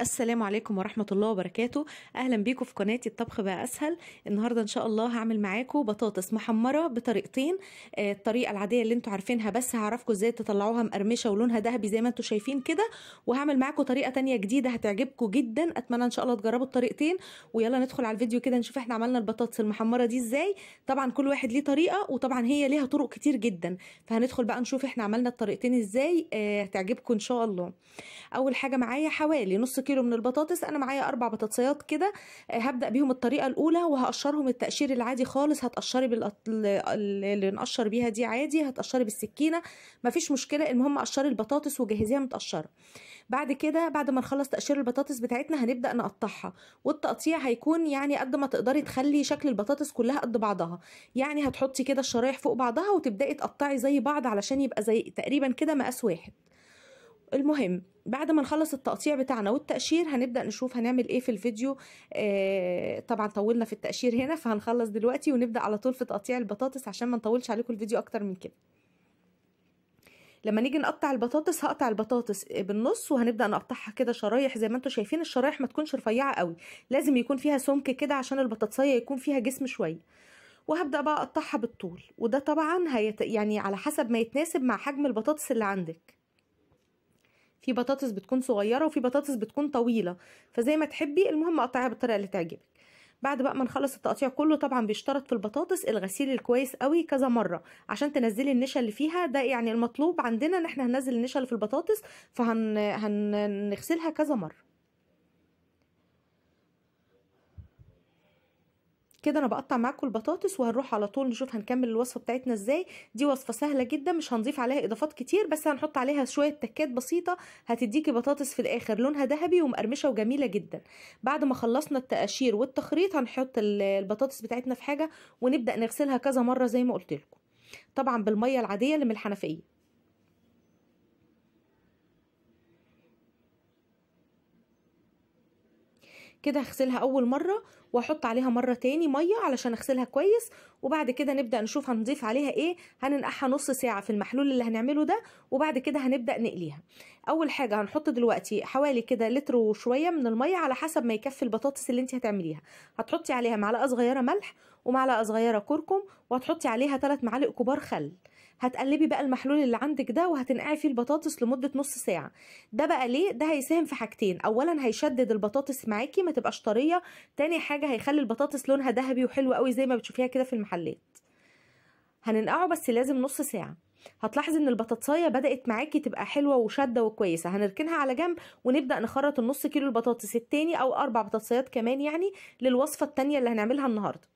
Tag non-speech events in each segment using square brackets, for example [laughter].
السلام عليكم ورحمة الله وبركاته أهلا بيكم في قناتي الطبخ بقى أسهل النهاردة إن شاء الله هعمل معاكم بطاطس محمرة بطريقتين آه، الطريقة العادية اللي انتوا عارفينها بس هعرفكم إزاي تطلعوها مقرمشة ولونها ذهبي زي ما انتوا شايفين كده وهعمل معاكم طريقة تانية جديدة هتعجبكم جدا أتمنى إن شاء الله تجربوا الطريقتين ويلا ندخل على الفيديو كده نشوف احنا عملنا البطاطس المحمرة دي إزاي طبعا كل واحد ليه طريقة وطبعا هي ليها طرق كتير جدا فهندخل بقى نشوف احنا عملنا الطريقتين إزاي آه، هتعجبكم إن شاء الله أول حاجة معايا حوالي نص كيلو من البطاطس انا معايا اربع بطاطسيات كده آه، هبدا بيهم الطريقه الاولى وهقشرهم التقشير العادي خالص هتقشري بال اللي نقشر بيها دي عادي هتقشري بالسكينه مفيش مشكله المهم قشري البطاطس وجهزيها متقشره بعد كده بعد ما نخلص تقشير البطاطس بتاعتنا هنبدا نقطعها والتقطيع هيكون يعني قد ما تقدري تخلي شكل البطاطس كلها قد بعضها يعني هتحطي كده الشرايح فوق بعضها وتبداي تقطعي زي بعض علشان يبقى زي تقريبا كده مقاس واحد المهم بعد ما نخلص التقطيع بتاعنا والتقشير هنبدأ نشوف هنعمل ايه في الفيديو آه طبعا طولنا في التقشير هنا فهنخلص دلوقتي ونبدأ على طول في تقطيع البطاطس عشان ما نطولش عليكم الفيديو اكتر من كده لما نيجي نقطع البطاطس هقطع البطاطس بالنص وهنبدا نقطعها كده شرايح زي ما انتم شايفين الشرايح ما تكونش رفيعه قوي لازم يكون فيها سمك كده عشان البطاطسيه يكون فيها جسم شويه وهبدا بقى اقطعها بالطول وده طبعا هيت... يعني على حسب ما يتناسب مع حجم البطاطس اللي عندك في بطاطس بتكون صغيره وفي بطاطس بتكون طويله فزي ما تحبي المهم اقطعيها بالطريقه اللي تعجبك بعد بقى ما نخلص التقطيع كله طبعا بيشترط في البطاطس الغسيل الكويس قوي كذا مره عشان تنزلي النشا اللي فيها ده يعني المطلوب عندنا ان احنا هننزل النشا اللي في البطاطس فهنغسلها فهن... كذا مره كده انا بقطع معاكم البطاطس وهنروح على طول نشوف هنكمل الوصفه بتاعتنا ازاي دي وصفه سهله جدا مش هنضيف عليها اضافات كتير بس هنحط عليها شويه تكات بسيطه هتديكي بطاطس في الاخر لونها ذهبي ومقرمشه وجميله جدا بعد ما خلصنا التقشير والتخريط هنحط البطاطس بتاعتنا في حاجه ونبدا نغسلها كذا مره زي ما قلت لكم طبعا بالميه العاديه اللي من الحنفيه كده هغسلها اول مره واحط عليها مره تاني ميه علشان اغسلها كويس وبعد كده نبدا نشوف هنضيف عليها ايه هننقعها نص ساعه في المحلول اللي هنعمله ده وبعد كده هنبدا نقليها اول حاجه هنحط دلوقتي حوالي كده لتر وشويه من الميه على حسب ما يكفي البطاطس اللي انت هتعمليها هتحطي عليها معلقه صغيره ملح ومعلقه صغيره كركم وهتحطي عليها ثلاث معالق كبار خل هتقلبي بقى المحلول اللي عندك ده وهتنقعي فيه البطاطس لمده نص ساعه ده بقى ليه ده هيساهم في حاجتين اولا هيشدد البطاطس معاكي ما تبقاش طريه تاني حاجه هيخلي البطاطس لونها ذهبي وحلو قوي زي ما بتشوفيها كده في المحلات هننقعه بس لازم نص ساعه هتلاحظي ان البطاطسايه بدات معاكي تبقى حلوه وشاده وكويسه هنركنها على جنب ونبدا نخرط النص كيلو البطاطس التاني او اربع بطاطسيات كمان يعني للوصفه التانيه اللي هنعملها النهارده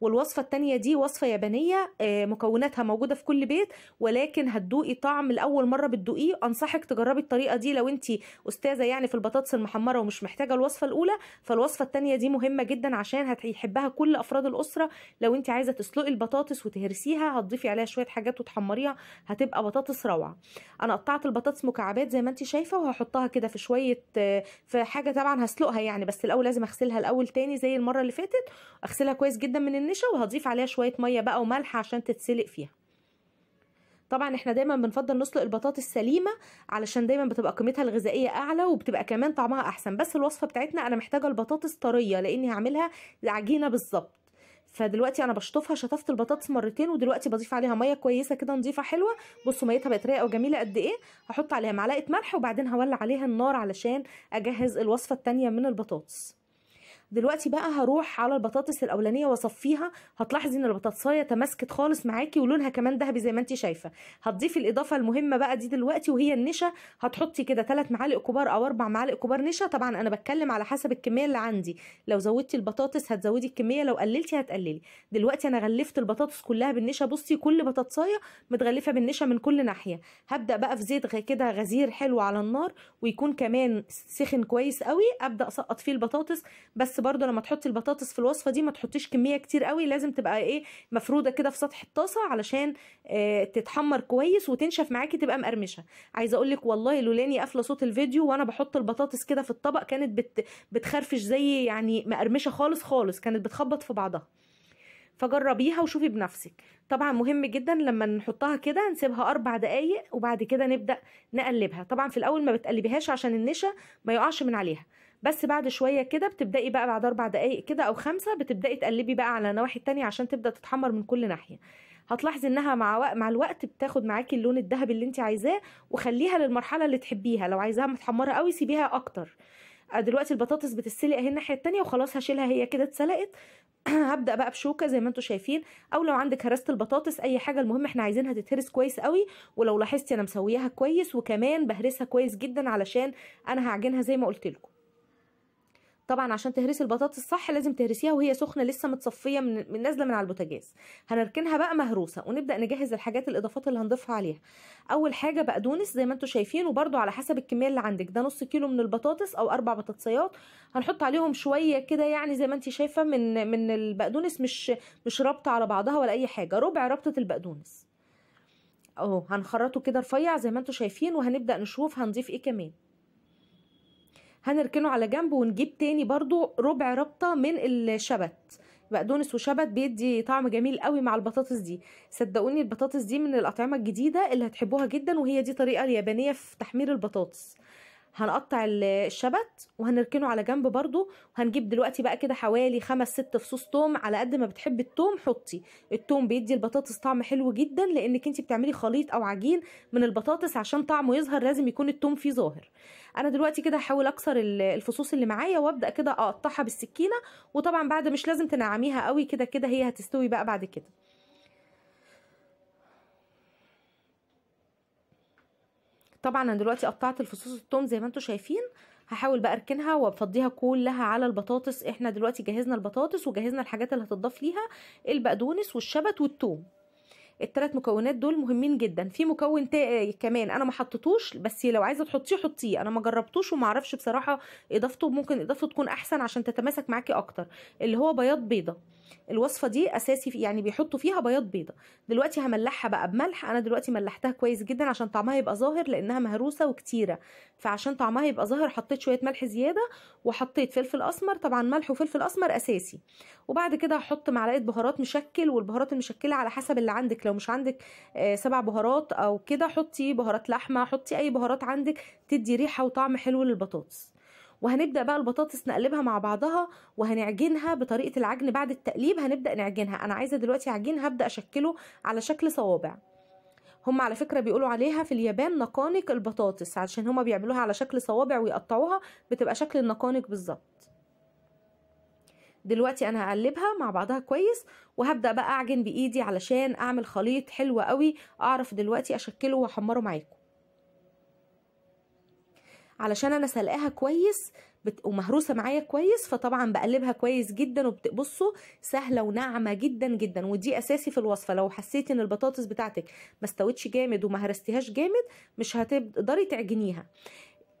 والوصفه الثانيه دي وصفه يابانيه آه، مكوناتها موجوده في كل بيت ولكن هتدوقي طعم لاول مره بتدوقيه انصحك تجربي الطريقه دي لو انت استاذه يعني في البطاطس المحمره ومش محتاجه الوصفه الاولى فالوصفه الثانيه دي مهمه جدا عشان هتحبها كل افراد الاسره لو انت عايزه تسلقي البطاطس وتهرسيها هتضيفي عليها شويه حاجات وتحمريها هتبقى بطاطس روعه انا قطعت البطاطس مكعبات زي ما انت شايفه وهحطها كده في شويه آه، في حاجه طبعا هسلقها يعني بس الاول لازم اغسلها الاول تاني زي المره اللي فاتت اغسلها كويس جدا من النشا وهضيف عليها شويه ميه بقى وملح عشان تتسلق فيها طبعا احنا دايما بنفضل نسلق البطاطس سليمه علشان دايما بتبقى قيمتها الغذائيه اعلى وبتبقى كمان طعمها احسن بس الوصفه بتاعتنا انا محتاجه البطاطس طريه لاني هعملها عجينه بالظبط فدلوقتي انا بشطفها شطفت البطاطس مرتين ودلوقتي بضيف عليها ميه كويسه كده نضيفه حلوه بصوا ميتها بقت رايقه وجميله قد ايه هحط عليها معلقه ملح وبعدين هولع عليها النار علشان اجهز الوصفه الثانيه من البطاطس دلوقتي بقى هروح على البطاطس الاولانيه واصفيها هتلاحظي ان البطاطسايه تماسكت خالص معاكي ولونها كمان ذهبي زي ما انت شايفه هتضيفي الاضافه المهمه بقى دي دلوقتي وهي النشا هتحطي كده 3 معالق كبار او 4 معالق كبار نشا طبعا انا بتكلم على حسب الكميه اللي عندي لو زودتي البطاطس هتزودي الكميه لو قللتي هتقللي دلوقتي انا غلفت البطاطس كلها بالنشا بصي كل بطاطسايه متغلفه بالنشا من كل ناحيه هبدا بقى في زيت كده غزير حلو على النار ويكون كمان سخن كويس قوي ابدا اسقط فيه البطاطس بس برضو لما تحطي البطاطس في الوصفه دي ما تحطيش كميه كتير قوي لازم تبقى ايه مفروده كده في سطح الطاسه علشان آه تتحمر كويس وتنشف معاكي تبقى مقرمشه عايزه اقول لك والله لولاني قافله صوت الفيديو وانا بحط البطاطس كده في الطبق كانت بت بتخرفش زي يعني مقرمشه خالص خالص كانت بتخبط في بعضها فجربيها وشوفي بنفسك طبعا مهم جدا لما نحطها كده نسيبها اربع دقايق وبعد كده نبدا نقلبها طبعا في الاول ما بتقلبيهاش عشان النشا ما يقعش من عليها بس بعد شويه كده بتبداي بقى بعد اربع دقائق كده او خمسه بتبداي تقلبي بقى على النواحي التانية عشان تبدا تتحمر من كل ناحيه هتلاحظي انها مع وق... مع الوقت بتاخد معاكي اللون الذهبي اللي انت عايزاه وخليها للمرحله اللي تحبيها لو عايزاها متحمره قوي سيبيها اكتر آه، دلوقتي البطاطس بتتسلق اهي الناحيه التانية وخلاص هشيلها هي كده اتسلقت [clears throat] هبدا بقى بشوكه زي ما انتم شايفين او لو عندك هرسه البطاطس اي حاجه المهم احنا عايزينها تتهرس كويس قوي ولو لاحظتي انا مسوياها كويس وكمان بهرسها كويس جدا علشان انا هعجنها زي ما قلت لكم طبعا عشان تهرسي البطاطس صح لازم تهرسيها وهي سخنه لسه متصفيه من, من نازله من على البوتاجاز هنركنها بقى مهروسه ونبدا نجهز الحاجات الاضافات اللي هنضيفها عليها اول حاجه بقدونس زي ما انتم شايفين وبرده على حسب الكميه اللي عندك ده نص كيلو من البطاطس او اربع بطاطسيات هنحط عليهم شويه كده يعني زي ما انت شايفه من من البقدونس مش مش رابطه على بعضها ولا اي حاجه ربع رابطه البقدونس اهو هنخرطه كده رفيع زي ما انتم شايفين وهنبدا نشوف هنضيف ايه كمان هنركنه على جنب ونجيب تاني برضو ربع ربطة من الشبت بقدونس وشبت بيدي طعم جميل قوي مع البطاطس دي صدقوني البطاطس دي من الأطعمة الجديدة اللي هتحبوها جدا وهي دي طريقة اليابانية في تحمير البطاطس هنقطع الشبت وهنركنه على جنب برضو وهنجيب دلوقتي بقى كده حوالي خمس ست فصوص توم على قد ما بتحبي التوم حطي التوم بيدي البطاطس طعم حلو جدا لانك انت بتعملي خليط او عجين من البطاطس عشان طعمه يظهر لازم يكون التوم فيه ظاهر انا دلوقتي كده هحاول اكسر الفصوص اللي معايا وابدا كده اقطعها بالسكينه وطبعا بعد مش لازم تنعميها قوي كده كده هي هتستوي بقى بعد كده طبعا انا دلوقتي قطعت الفصوص التوم زي ما انتم شايفين هحاول بقى اركنها وافضيها كلها على البطاطس احنا دلوقتي جهزنا البطاطس وجهزنا الحاجات اللي هتضاف ليها البقدونس والشبت والتوم الثلاث مكونات دول مهمين جدا في مكون تاني آه، كمان انا ما حطيتوش بس لو عايزه تحطيه حطيه انا ما جربتوش وما اعرفش بصراحه اضافته ممكن اضافته تكون احسن عشان تتماسك معاكي اكتر اللي هو بياض بيضه الوصفه دي اساسي في يعني بيحطوا فيها بياض بيضه دلوقتي هملحها بقى بملح انا دلوقتي ملحتها كويس جدا عشان طعمها يبقى ظاهر لانها مهروسه وكتيره فعشان طعمها يبقى ظاهر حطيت شويه ملح زياده وحطيت فلفل اسمر طبعا ملح وفلفل اسمر اساسي وبعد كده هحط معلقه بهارات مشكل والبهارات المشكله على حسب اللي عندك لو مش عندك آه، سبع بهارات او كده حطي بهارات لحمه حطي اي بهارات عندك تدي ريحه وطعم حلو للبطاطس وهنبدأ بقى البطاطس نقلبها مع بعضها وهنعجنها بطريقة العجن بعد التقليب هنبدأ نعجنها أنا عايزة دلوقتي عجين هبدأ أشكله على شكل صوابع هم على فكرة بيقولوا عليها في اليابان نقانق البطاطس عشان هما بيعملوها على شكل صوابع ويقطعوها بتبقى شكل النقانق بالظبط دلوقتي انا هقلبها مع بعضها كويس وهبدأ بقى اعجن بايدي علشان اعمل خليط حلو قوي اعرف دلوقتي اشكله واحمره معاكم علشان انا سلقاها كويس بت... ومهروسه معايا كويس فطبعا بقلبها كويس جدا وبتبصوا سهله وناعمه جدا جدا ودي اساسي في الوصفه لو حسيتي ان البطاطس بتاعتك ما استوتش جامد وما جامد مش هتقدري تعجنيها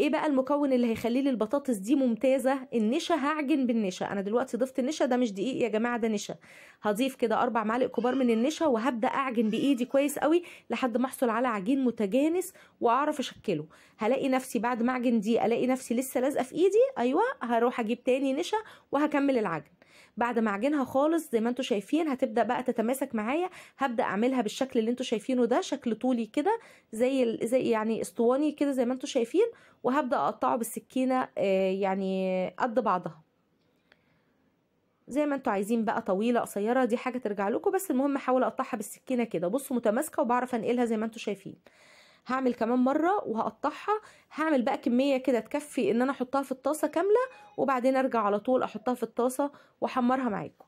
ايه بقى المكون اللي هيخلي لي البطاطس دي ممتازه النشا هعجن بالنشا انا دلوقتي ضفت النشا ده مش دقيق يا جماعه ده نشا هضيف كده اربع معالق كبار من النشا وهبدا اعجن بايدي كويس قوي لحد ما احصل على عجين متجانس واعرف اشكله هلاقي نفسي بعد ما اعجن دي الاقي نفسي لسه لازقه في ايدي ايوه هروح اجيب تاني نشا وهكمل العجن بعد ما اعجنها خالص زي ما انتم شايفين هتبدا بقى تتماسك معايا هبدا اعملها بالشكل اللي انتم شايفينه ده شكل طولي كده زي زي يعني اسطواني كده زي ما انتم شايفين وهبدا اقطعه بالسكينه آه، يعني قد بعضها زي ما انتوا عايزين بقى طويله قصيره دي حاجه ترجع لكم بس المهم احاول اقطعها بالسكينه كده بصوا متماسكه وبعرف انقلها زي ما انتوا شايفين هعمل كمان مره وهقطعها هعمل بقى كميه كده تكفي ان انا احطها في الطاسه كامله وبعدين ارجع على طول احطها في الطاسه واحمرها معاكم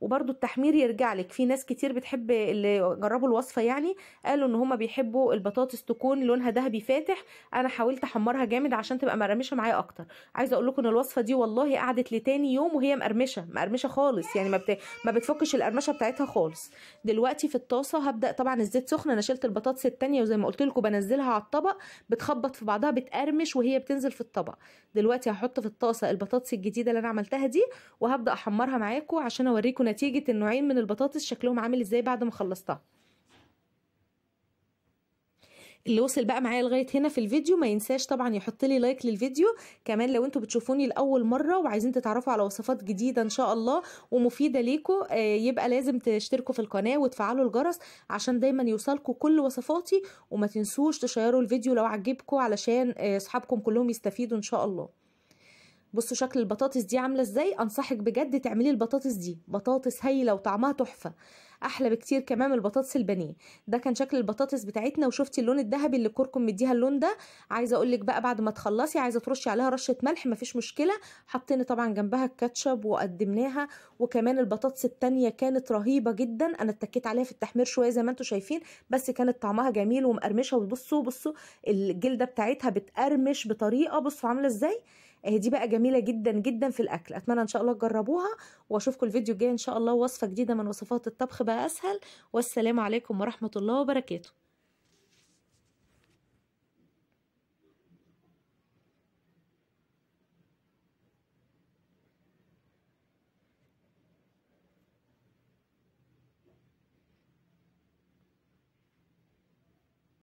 وبرده التحمير يرجع لك في ناس كتير بتحب اللي جربوا الوصفه يعني قالوا ان هم بيحبوا البطاطس تكون لونها ذهبي فاتح انا حاولت احمرها جامد عشان تبقى مقرمشه معايا اكتر عايزه اقول لكم ان الوصفه دي والله قعدت لتاني يوم وهي مقرمشه مقرمشه خالص يعني ما, بت... ما بتفكش القرمشه بتاعتها خالص دلوقتي في الطاسه هبدا طبعا الزيت سخن انا شلت البطاطس التانيه وزي ما قلت لكم بنزلها على الطبق بتخبط في بعضها بتقرمش وهي بتنزل في الطبق دلوقتي هحط في الطاسه البطاطس الجديده اللي انا عملتها دي وهبدا احمرها معاكم عشان اوريكم نتيجة النوعين من البطاطس شكلهم عامل ازاي بعد ما خلصتها اللي وصل بقى معايا لغايه هنا في الفيديو ما ينساش طبعا يحط لي لايك للفيديو كمان لو انتوا بتشوفوني لاول مره وعايزين تتعرفوا على وصفات جديده ان شاء الله ومفيده ليكوا آه، يبقى لازم تشتركوا في القناه وتفعلوا الجرس عشان دايما يوصلكوا كل وصفاتي وما تنسوش تشيروا الفيديو لو عجبكم علشان آه، اصحابكم كلهم يستفيدوا ان شاء الله بصوا شكل البطاطس دي عامله ازاي انصحك بجد تعملي البطاطس دي بطاطس هايله وطعمها تحفه احلى بكتير كمان من البطاطس البانيه ده كان شكل البطاطس بتاعتنا وشفتي اللون الذهبي اللي كركم مديها اللون ده عايزه اقول لك بقى بعد ما تخلصي عايزه ترشي عليها رشه ملح مفيش مشكله حطينا طبعا جنبها الكاتشب وقدمناها وكمان البطاطس التانية كانت رهيبه جدا انا اتكيت عليها في التحمير شويه زي ما انتم شايفين بس كانت طعمها جميل ومقرمشه وبصوا بصوا الجلده بتاعتها بتقرمش بطريقه بصوا عامله ازاي آه، دي بقى جميله جدا جدا في الاكل اتمنى ان شاء الله تجربوها واشوفكم الفيديو الجاي ان شاء الله وصفه جديده من وصفات الطبخ بقى اسهل والسلام عليكم ورحمه الله وبركاته